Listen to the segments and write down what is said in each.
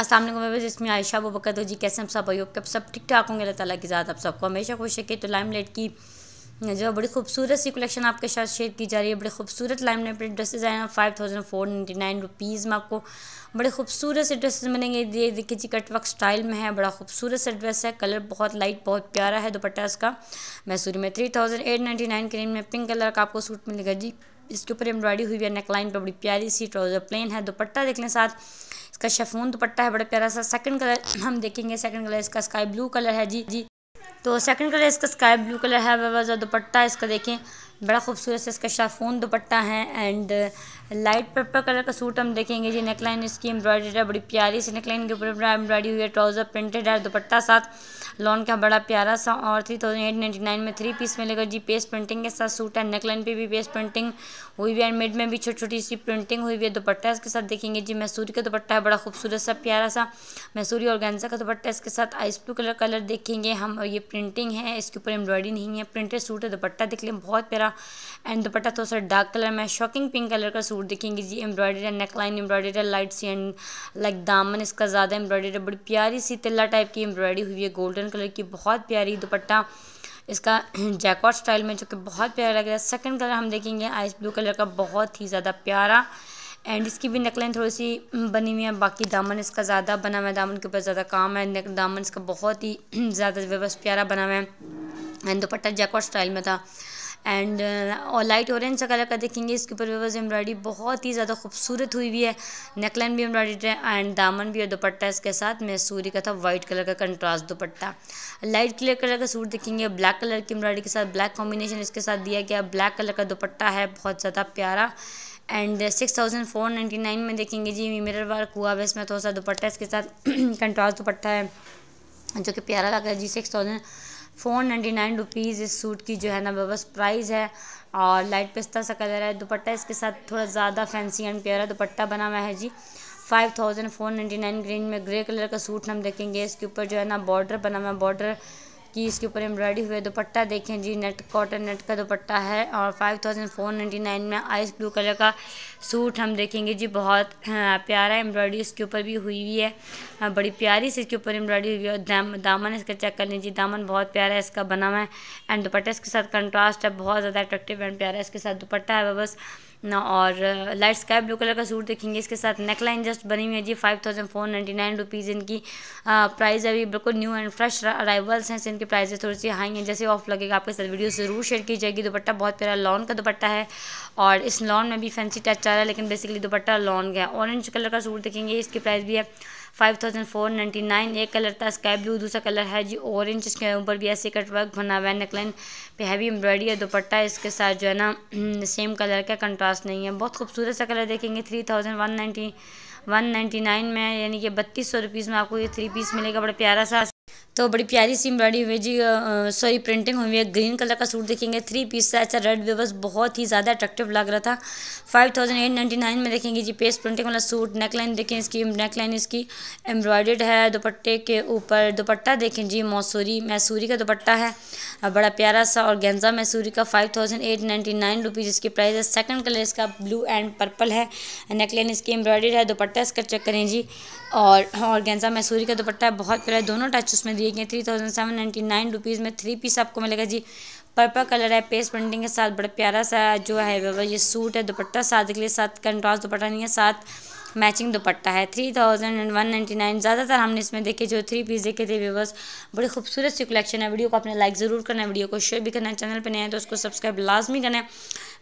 असल जिसमें आयशा वो बकर जी कैसे हम सब अयोग कब सब ठीक ठाक होंगे अल्लाह ताला की ज़्यादा आप सबको हमेशा खुश रखे तो लाइम लाइट की जो बड़ी खूबसूरत सी कलेक्शन आपके साथ शेयर की जा रही है बड़े खूबसूरत लाइम लाइट ड्रेसेज आए हैं five thousand four ninety nine rupees में आपको बड़े खूबसूरत से ड्रेसेस मिलेंगे ये देखिए जी कटवर्क स्टाइल में है बड़ा खूबसूरत सा ड्रेस है कलर बहुत लाइट बहुत प्यारा है दोपट्टा इसका मैसूरी में three thousand eight ninety nine के रेंज में पिंक कलर का आपको सूट मिलेगा जी इसके ऊपर एम्ब्रॉयडरी हुई है नेकलाइन पर बड़ी प्यारी सी ट्राउज़र प्लेन है दोपट्टा देख लें साथ इसका शेफून दुपट्टा है बड़ा प्यारा सा सेकंड कलर हम देखेंगे सेकंड कलर इसका स्काई ब्लू कलर है जी जी तो सेकंड कलर इसका स्काई ब्लू कलर है दुपट्टा इसका देखें बड़ा खूबसूरत इसका शाफून दुपट्टा है एंड लाइट पर्पल कलर का सूट हम देखेंगे जी नेकलाइन इसकी एम्ब्रॉयडरी है बड़ी प्यारी सी नेकलाइन के ऊपर एम्ब्रॉयडरी हुई है ट्राउजर प्रिंटेड है दुपट्टा साथ लॉन का बड़ा प्यारा सा और three thousand eight ninety nine में थ्री पीस मिलेगा जी पेस्ट प्रिंटिंग के साथ सूट है नेकलाइन पे भी पेस्ट प्रिंटिंग हुई हुई है मिड में भी छोटी छोटी सी प्रिंटिंग हुई हुई है दुपट्टा इसके साथ देखेंगे जी मैसूरी का दुपट्टा है बड़ा खूबसूरत सा प्यारा सा मैसूरी और गेंजा का दुपट्टा इसके साथ आइस ब्लू कलर कलर देखेंगे हम ये प्रिंटिंग है इसके ऊपर एम्ब्रॉयडरी नहीं है प्रिंटेड सूट है दुपट्टा देख लें बहुत प्यारा एंड दुपट्टा थोड़ा सा डार्क कलर में शॉकिंग पिंक कलर का सूट सूट देखेंगे जी एम्ब्रॉयडरी है नेकलाइन एम्ब्रॉयडरी है लाइट सी एंड लाइक दामन इसका ज़्यादा एम्ब्रॉयडरी है बड़ी प्यारी सी तिल्ला टाइप की एम्ब्रॉयडरी हुई है गोल्डन कलर की बहुत प्यारी दुपट्टा इसका जैकॉट स्टाइल में जो कि बहुत प्यारा लग रहा है सेकेंड कलर हम देखेंगे आइस ब्लू कलर का बहुत ही ज़्यादा प्यारा एंड इसकी भी नेकलाइन थोड़ी सी बनी हुई है बाकी दामन इसका ज़्यादा बना हुआ है दामन के ऊपर ज़्यादा काम है नेक दामन इसका बहुत ही ज़्यादा व्यवस्थ प्यारा बना हुआ है एंड दुपट्टा जैकॉट स्टाइल में था एंड uh, और लाइट ऑरेंज सा कलर का देखेंगे इसके ऊपर व्यवर्स एम्ब्रॉयडरी बहुत ही ज़्यादा खूबसूरत हुई हुई है नेकलाइन भी एम्ब्रॉयडरी है एंड दामन भी और दुपट्टा इसके साथ सूरी का था वाइट कलर का कंट्रास्ट दुपट्टा लाइट क्लियर कलर का सूट देखेंगे ब्लैक कलर की एम्ब्रॉयडरी के साथ ब्लैक कॉम्बिनेशन इसके साथ दिया गया ब्लैक कलर का दुपट्टा है बहुत ज़्यादा प्यारा and six thousand four ninety nine में देखेंगे जी मिरर वर्क हुआ बस में थोड़ा सा दुपट्टा इसके साथ कंट्रास्ट दुपट्टा है जो कि प्यारा लग रहा है जी six thousand four ninety nine rupees इस सूट की जो है ना बस प्राइस है और लाइट पिस्ता सा कलर है दुपट्टा इसके साथ थोड़ा ज़्यादा फैंसी एंड प्यारा दुपट्टा बना हुआ है जी five thousand four ninety nine green में ग्रे कलर का सूट हम देखेंगे इसके ऊपर जो है ना बॉर्डर बना हुआ है बॉर्डर कि इसके ऊपर एम्ब्रॉयडरी हुए दुपट्टा देखें जी नेट कॉटन नेट का दुपट्टा है और five thousand four ninety nine में आइस ब्लू कलर का सूट हम देखेंगे जी बहुत हाँ, प्यारा एम्ब्रॉयडरी इसके ऊपर भी हुई हुई है हाँ, बड़ी प्यारी से इसके ऊपर एम्ब्रॉयडरी हुई है और दाम, दामन इसका चेक कर लीजिए दामन बहुत प्यारा है इसका बना हुआ है एंड दुपट्टा इसके साथ कंट्रास्ट है बहुत ज़्यादा अट्रैक्टिव एंड प्यारा है इसके साथ दुपट्टा है बस ना और लाइट स्काई ब्लू कलर का सूट देखेंगे इसके साथ नेकलाइन जस्ट बनी हुई है जी five thousand four ninety nine rupees इनकी प्राइस हाँ, अभी बिल्कुल न्यू एंड फ्रेश अराइवल्स हैं इनके प्राइजेस थोड़ी सी हाई हैं जैसे ऑफ लगेगा आपके साथ वीडियो ज़रूर शेयर की जाएगी दुपट्टा बहुत प्यारा लॉन का दुपट्टा है और इस लॉन में भी फैंसी टच आ रहा है लेकिन बेसिकली दुपट्टा लॉन गया ऑरेंज कलर का सूट देखेंगे इसकी प्राइस भी है five thousand four ninety nine एक कलर था स्काई ब्लू दूसरा कलर है जी ऑरेंज इसके ऊपर भी ऐसे कट वर्क बना हुआ है नेकलाइन पे हैवी एम्ब्रॉयडरी है दुपट्टा इसके साथ जो है ना सेम कलर का कंट्रास्ट नहीं है बहुत खूबसूरत सा कलर देखेंगे three thousand one ninety one ninety nine में यानी कि बत्तीस सौ रुपीज़ में आपको ये थ्री पीस मिलेगा बड़ा प्यारा सा तो बड़ी प्यारी सी एम्ब्रॉयडरी हुई जी सॉरी प्रिंटिंग हुई है ग्रीन कलर का सूट देखेंगे थ्री पीस था अच्छा रेड वेवस बहुत ही ज़्यादा अट्रैक्टिव लग रहा था five thousand eight ninety nine में देखेंगे जी पेस्ट प्रिंटिंग वाला सूट नेक लाइन देखें इसकी नेक लाइन इसकी एम्ब्रॉयडर्ड है दुपट्टे के ऊपर दुपट्टा देखें जी मौसूरी मैसूरी का दुपट्टा है बड़ा प्यारा सा और गेंजा मैसूरी का five thousand eight ninety nine rupees इसकी प्राइस है सेकेंड कलर इसका ब्लू एंड पर्पल है नेक लाइन इसकी एम्ब्रॉयडर्ड है दुपट्टा इसका चेक करें जी हाँ, और गेंजा मैसूरी का दुपट्टा बहुत प्यारा दोनों टच उसमें दिए गए three thousand seven ninety nine rupees में थ्री पीस आपको मिलेगा जी पर्पल कलर है पेस्ट प्रिंटिंग के साथ बड़ा प्यारा सा जो है बाबा ये सूट है दुपट्टा साथ के लिए साथ कंट्रास दुपट्टा नहीं है साथ मैचिंग दुपट्टा है three thousand and one ninety nine ज़्यादातर हमने इसमें देखे जो थ्री पीस देखे थे व्यवर्स बड़ी खूबसूरत सी कलेक्शन है वीडियो को अपने लाइक ज़रूर करना है वीडियो को शेयर भी करना है चैनल पर नहीं है तो उसको सब्सक्राइब लाजमी करना है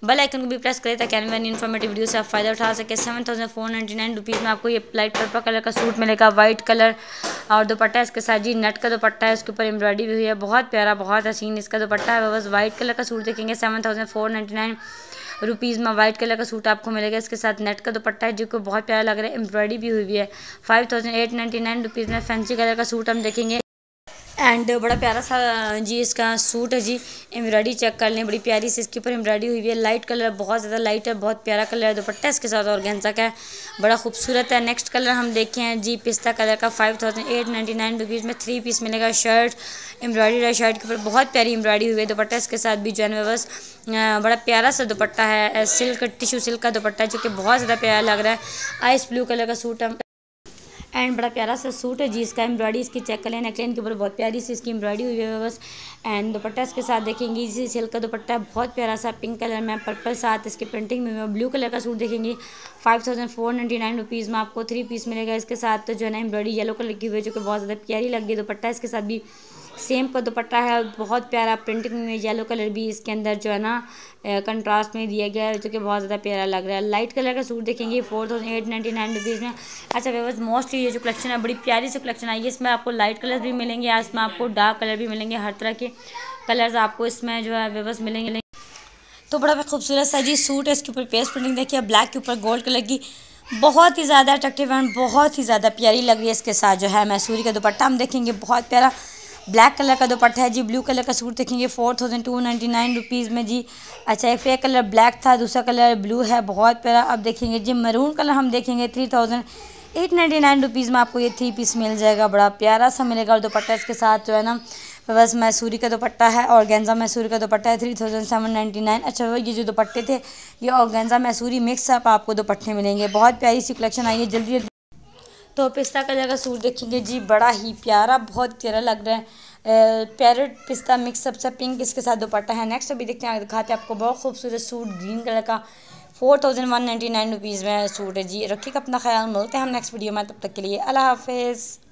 बेल आइकन को भी प्रेस करें ताकि आने वाली इन्फॉर्मेटिव वीडियो से आप फ़ायदा उठा सके seven thousand four ninety nine rupees में आपको ये लाइट पर्पल कलर का सूट मिलेगा वाइट कलर और दुपट्टा इसके साथ जी नेट का दुपट्टा है उसके ऊपर एम्ब्रॉयडरी भी हुई है बहुत प्यारा बहुत हसीन इसका दुपट्टा है बस वाइट कलर का सूट देखेंगे seven thousand four ninety nine rupees में वाइट कलर का सूट आपको मिलेगा इसके साथ नेट का दुपट्टा है जो बहुत प्यारा लग रहा है एम्ब्रॉयडरी भी हुई है five thousand eight ninety nine rupees में फैंसी कलर का सूट हम देखेंगे एंड बड़ा प्यारा सा जी इसका सूट है जी एम्ब्रॉयडरी चेक कर लें बड़ी प्यारी सी इसके ऊपर एम्ब्रॉयडरी हुई है लाइट कलर बहुत ज़्यादा लाइट है बहुत प्यारा कलर है दोपट्टा इसके साथ और गेंजा का है बड़ा खूबसूरत है नेक्स्ट कलर हम देखे हैं जी पिस्ता कलर का five thousand eight ninety nine rupees में थ्री पीस मिलेगा शर्ट एम्ब्रॉयडरी है शर्ट के ऊपर बहुत प्यारी एम्ब्रॉयडरी हुई है दोपट्टा इसके साथ भी जो है बस बड़ा प्यारा सा दुपट्टा है सिल्क टिशू सिल्क का दुपट्टा जो कि बहुत ज़्यादा प्यारा लग रहा है आइस ब्लू कलर का सूट है एंड बड़ा प्यारा सा सूट है जिसका एम्ब्रॉयडरी इसकी चेक कर लेना नेकलाइन के ऊपर बहुत प्यारी सी इसकी एम्ब्रॉयडरी हुई है बस एंड दुपट्टा इसके साथ देखेंगे इसी सिल्क का दुपट्टा बहुत प्यारा सा पिंक कलर में पर्पल साथ इसके प्रिंटिंग में ब्लू कलर का सूट देखेंगे five thousand four ninety nine rupees में आपको थ्री पीस मिलेगा इसके साथ तो जो है ना एम्ब्रॉडी येलो कलर की हुई है जो कि बहुत ज़्यादा प्यारी लग गई दुपट्टा इसके साथ भी सेम का दुपट्टा है बहुत प्यारा प्रिंटिंग में येलो कलर भी इसके अंदर जो है ना कंट्रास्ट में दिया गया है जो कि बहुत ज़्यादा प्यारा लग रहा है लाइट कलर का सूट देखेंगे four thousand eight ninety nine rupees में अच्छा बस मोस्टली ये जो कलेक्शन है बड़ी प्यारी से कलेक्शन आई है इसमें आपको लाइट कलर भी मिलेंगे इसमें आपको डार्क कलर भी मिलेंगे हर तरह के कलर्स आपको इसमें जो है वेवस मिलेंगे तो बड़ा खूबसूरत सा जी सूट है इसके ऊपर पेस प्रिंटिंग देखिए ब्लैक के ऊपर गोल्ड कलर की बहुत ही ज़्यादा अट्रैक्टिव एंड बहुत ही ज़्यादा प्यारी लग रही है इसके साथ जो है मैसूरी का दुपट्टा हम देखेंगे बहुत प्यारा ब्लैक कलर का दुपट्टा है जी ब्लू कलर का सूट देखेंगे four thousand two ninety nine rupees में जी अच्छा एक कलर ब्लैक था दूसरा कलर ब्लू है बहुत प्यारा अब देखेंगे जी मरून कलर हम देखेंगे three thousand eight ninety nine rupees में आपको ये थ्री पीस मिल जाएगा बड़ा प्यारा सा मिलेगा और दुपट्टा इसके साथ जो है ना बस मैसूरी का दुपट्टा है और गेंजा मैसूरी का दुपट्टा है three thousand seven ninety nine अच्छा ये जो दुपट्टे थे ये और गेंजा मैसूरी मिक्स आप आपको दुपट्टे मिलेंगे बहुत प्यारी सी कलेक्शन आई है जल्दी जल्दी तो पिस्ता कलर का सूट देखेंगे जी बड़ा ही प्यारा बहुत प्यारा लग रहा है पैरट पिस्ता मिक्स सबसे सब पिंक इसके साथ दुपट्टा है नेक्स्ट अभी देखते हैं दिखाते हैं आपको बहुत खूबसूरत सूट ग्रीन कलर का four thousand one ninety nine rupees में सूट है जी रखिएगा अपना ख्याल मिलते हैं हम नेक्स्ट वीडियो में तब तक के लिए अल्लाह हाफिज़